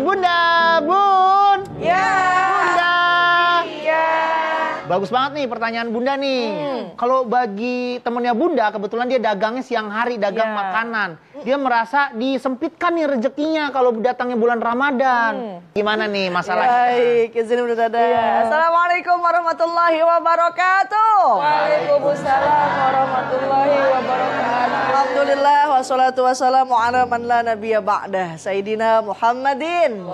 Bunda. Bagus banget nih pertanyaan Bunda nih. Hmm. Kalau bagi temennya Bunda, kebetulan dia dagangnya siang hari, dagang yeah. makanan. Dia merasa disempitkan nih rezekinya kalau datangnya bulan Ramadan. Hmm. Gimana nih masalahnya? Baik, izin Bunda Dada. Yeah. Assalamualaikum warahmatullahi wabarakatuh. Waalaikumsalam warahmatullahi wabarakatuh. Alhamdulillah wassalatu wassalamu ala man la nabiya ba'dah. Sayyidina Muhammadin.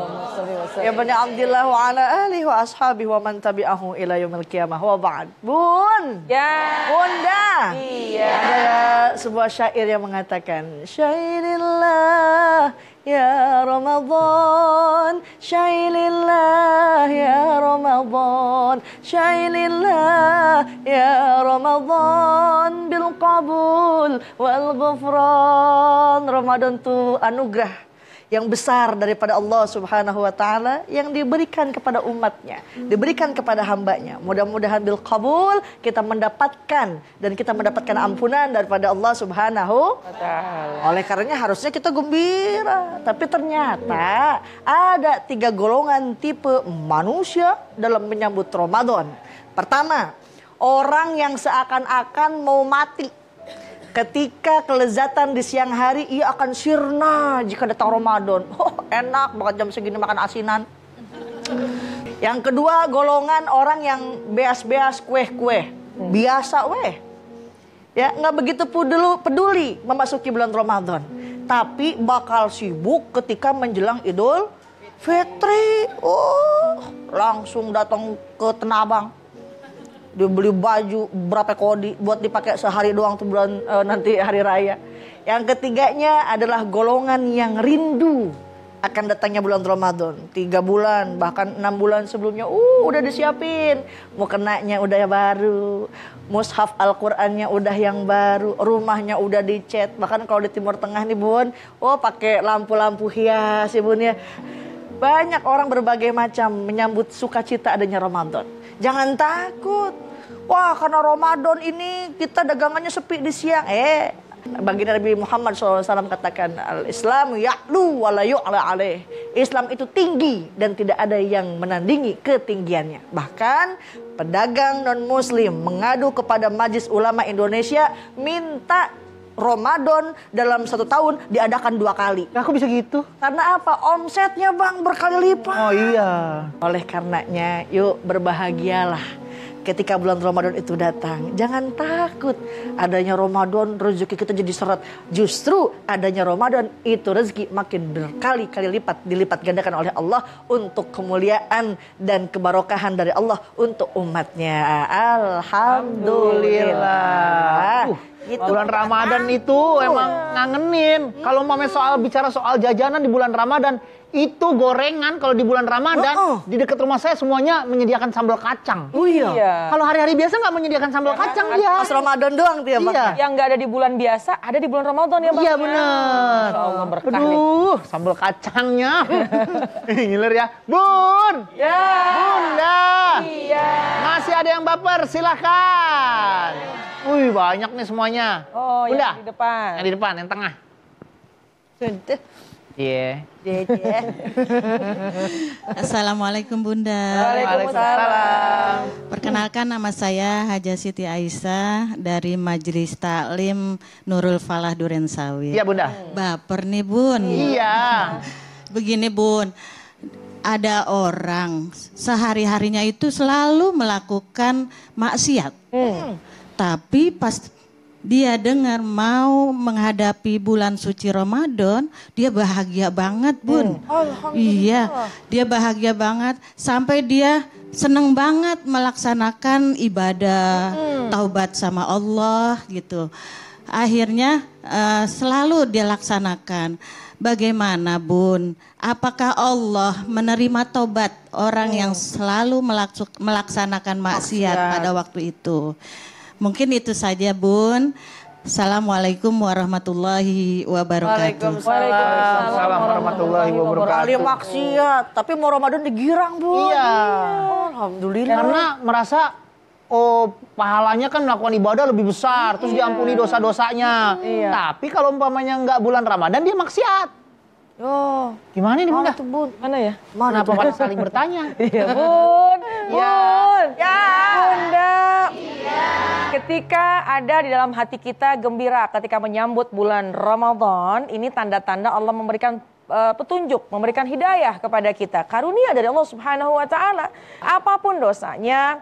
Ya bani Abdillah wa ala ahli wa ashabi wa man tabi'ahu ila yumil kiyam mah ban Bun. Ya. Bunda. Iya. Ada sebuah syair yang mengatakan syairillah ya Ramadan syairillah ya Ramadan syairillah ya Ramadan Bilqabul wal ghufran Ramadan tuh anugerah yang besar daripada Allah Subhanahu wa taala yang diberikan kepada umatnya, diberikan kepada hambanya. Mudah-mudahan bil Kabul kita mendapatkan dan kita mendapatkan ampunan daripada Allah Subhanahu wa taala. Oleh karenanya harusnya kita gembira, tapi ternyata ada tiga golongan tipe manusia dalam menyambut Ramadan. Pertama, orang yang seakan-akan mau mati Ketika kelezatan di siang hari ia akan sirna jika datang Ramadan. Oh, enak banget jam segini makan asinan. Yang kedua golongan orang yang beas-beas kue-kue. Biasa weh. Ya, nggak begitu peduli, peduli memasuki bulan Ramadan. Tapi bakal sibuk ketika menjelang Idul Fitri. Oh, langsung datang ke Tenabang dia beli baju berapa kodi buat dipakai sehari doang tuh bulan e, nanti hari raya. Yang ketiganya adalah golongan yang rindu akan datangnya bulan Ramadan. Tiga bulan bahkan enam bulan sebelumnya, uh udah disiapin, mau kenanya udah yang baru, mushaf Al-Qur'annya udah yang baru, rumahnya udah dicet Bahkan kalau di Timur Tengah nih Bun, oh pakai lampu-lampu hias ya Bun ya. Banyak orang berbagai macam menyambut sukacita adanya Ramadan. Jangan takut, Wah karena Ramadan ini kita dagangannya sepi di siang. Eh baginda Nabi Muhammad SAW katakan al-Islam ya lu walayu ala alaih. Islam itu tinggi dan tidak ada yang menandingi ketinggiannya. Bahkan pedagang non muslim mengadu kepada Majlis Ulama Indonesia minta Ramadan dalam satu tahun diadakan dua kali. Aku bisa gitu? Karena apa? Omsetnya bang berkali lipat. Oh iya. Oleh karenanya yuk berbahagialah ketika bulan Ramadan itu datang. Jangan takut adanya Ramadan rezeki kita jadi seret. Justru adanya Ramadan itu rezeki makin berkali-kali lipat dilipat gandakan oleh Allah untuk kemuliaan dan kebarokahan dari Allah untuk umatnya. Alhamdulillah. Uh. Itu bulan Ramadan itu emang iya. ngangenin. Kalau mau soal bicara soal jajanan di bulan Ramadan, itu gorengan kalau di bulan Ramadan oh, oh. di dekat rumah saya semuanya menyediakan sambal kacang. Oh iya. iya. Kalau hari-hari biasa nggak menyediakan sambal ya, kacang kan? dia. Pas Ramadan doang dia iya. Yang nggak ada di bulan biasa ada di bulan Ramadan ya Bang. Iya ya? benar. Oh, Aduh, nih. sambal kacangnya. Ngiler ya. Bun. Ya. Bunda. Ya. Iya. Masih ada yang baper silahkan. Wih banyak nih semuanya. Oh, Bunda. yang di depan. Yang di depan, yang tengah. Sudah. Cie. Iya. Cie, ya. Assalamualaikum Bunda. Waalaikumsalam. Perkenalkan nama saya Haja Siti Aisyah dari Majelis Taklim Nurul Falah Duren Sawit. Iya Bunda. Baper nih Bun. Iya. Begini Bun, ada orang sehari-harinya itu selalu melakukan maksiat. Hmm. Tapi pas dia dengar mau menghadapi bulan suci Ramadan, dia bahagia banget, Bun. Oh, iya, dia bahagia banget sampai dia seneng banget melaksanakan ibadah, hmm. taubat sama Allah gitu. Akhirnya uh, selalu dia laksanakan. Bagaimana Bun? Apakah Allah menerima tobat orang hmm. yang selalu melaksanakan maksiat, maksiat pada waktu itu? Mungkin itu saja Bun. Assalamualaikum warahmatullahi wabarakatuh. Waalaikumsalam warahmatullahi wabarakatuh. Alia maksiat, tapi mau Ramadan digirang bu. Iya. Alhamdulillah. Karena merasa oh pahalanya kan melakukan ibadah lebih besar, terus iya. diampuni dosa-dosanya. Iya. Tapi kalau umpamanya nggak bulan Ramadan dia maksiat. Oh, gimana nih bunda? bun? mana ya? Mana Kenapa pada saling bertanya? Iya bun, iya. bun, ya. ya. Ketika ada di dalam hati kita gembira ketika menyambut bulan Ramadan, ini tanda-tanda Allah memberikan uh, petunjuk, memberikan hidayah kepada kita. Karunia dari Allah Subhanahu wa taala. Apapun dosanya,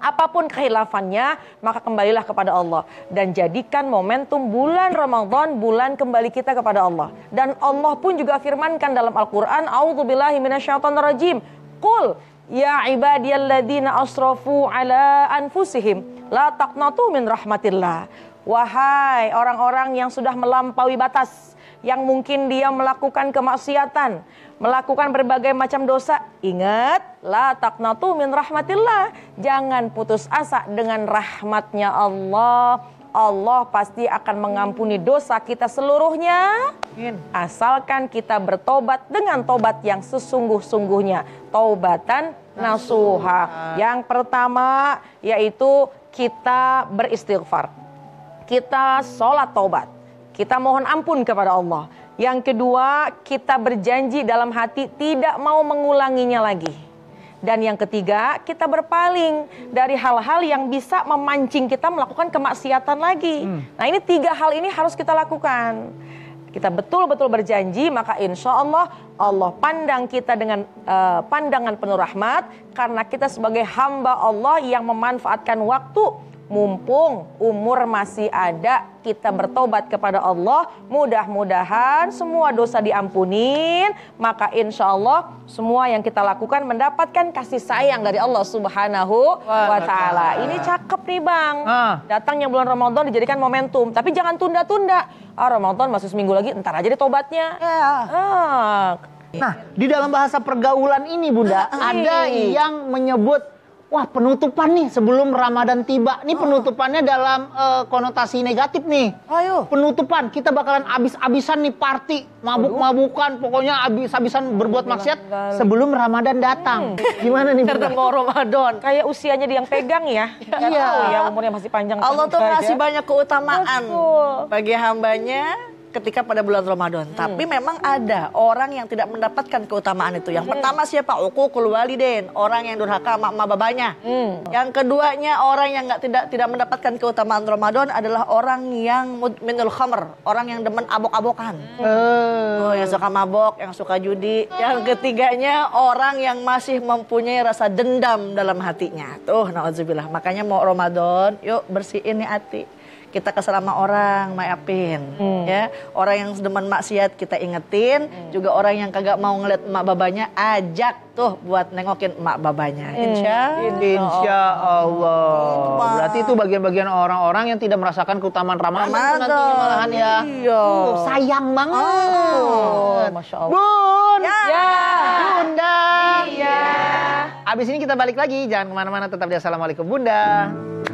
apapun kehilafannya, maka kembalilah kepada Allah dan jadikan momentum bulan Ramadan bulan kembali kita kepada Allah. Dan Allah pun juga firmankan dalam Al-Qur'an, "A'udzubillahi minasyaitonirrajim." Qul Ya ibadiyalladzina asrafu ala anfusihim la taqnatu min rahmatillah. Wahai orang-orang yang sudah melampaui batas, yang mungkin dia melakukan kemaksiatan, melakukan berbagai macam dosa, ingat la taqnatu min rahmatillah. Jangan putus asa dengan rahmatnya Allah. Allah pasti akan mengampuni dosa kita seluruhnya. Asalkan kita bertobat dengan tobat yang sesungguh-sungguhnya. Taubatan nasuha. Yang pertama yaitu kita beristighfar. Kita sholat tobat, Kita mohon ampun kepada Allah. Yang kedua, kita berjanji dalam hati tidak mau mengulanginya lagi. Dan yang ketiga, kita berpaling dari hal-hal yang bisa memancing kita melakukan kemaksiatan lagi. Hmm. Nah, ini tiga hal ini harus kita lakukan. Kita betul-betul berjanji, maka insya Allah Allah pandang kita dengan uh, pandangan penuh rahmat, karena kita sebagai hamba Allah yang memanfaatkan waktu mumpung umur masih ada kita bertobat kepada Allah mudah-mudahan semua dosa diampunin maka insya Allah semua yang kita lakukan mendapatkan kasih sayang dari Allah subhanahu wa ta'ala ini cakep nih bang ah. datangnya bulan Ramadan dijadikan momentum tapi jangan tunda-tunda ah Ramadan masih seminggu lagi ntar aja ditobatnya. tobatnya ya. ah. nah di dalam bahasa pergaulan ini bunda ah, ada iya. yang menyebut wah penutupan nih sebelum Ramadan tiba. Nih oh. penutupannya dalam uh, konotasi negatif nih. Ayo. Penutupan, kita bakalan abis-abisan nih party, mabuk-mabukan, pokoknya abis-abisan berbuat maksiat sebelum Ramadan datang. Hmm. Gimana nih? Terdengar Ramadan. Kayak usianya dia yang pegang ya. Iya. ya umurnya masih panjang. Allah tuh ngasih ya. banyak keutamaan Betul. bagi hambanya ketika pada bulan Ramadan. Hmm. Tapi memang ada orang yang tidak mendapatkan keutamaan itu. Yang hmm. pertama siapa? Uku deh. orang yang durhaka sama emak babanya. Hmm. Yang keduanya orang yang nggak tidak tidak mendapatkan keutamaan Ramadan adalah orang yang minul khamr, orang yang demen abok-abokan. Hmm. Oh, yang suka mabok, yang suka judi. Yang ketiganya orang yang masih mempunyai rasa dendam dalam hatinya. Tuh, naudzubillah. Makanya mau Ramadan, yuk bersihin nih hati kita kesel sama orang maafin, hmm. ya orang yang demen maksiat kita ingetin hmm. juga orang yang kagak mau ngeliat emak babanya ajak tuh buat nengokin emak babanya hmm. insya insya Allah berarti itu bagian-bagian orang-orang yang tidak merasakan keutamaan Ramadan, Ramadan. malahan ya iya. uh, sayang banget oh. Masya Allah Bun ya, ya. Bunda iya abis ini kita balik lagi jangan kemana-mana tetap di Assalamualaikum Bunda hmm.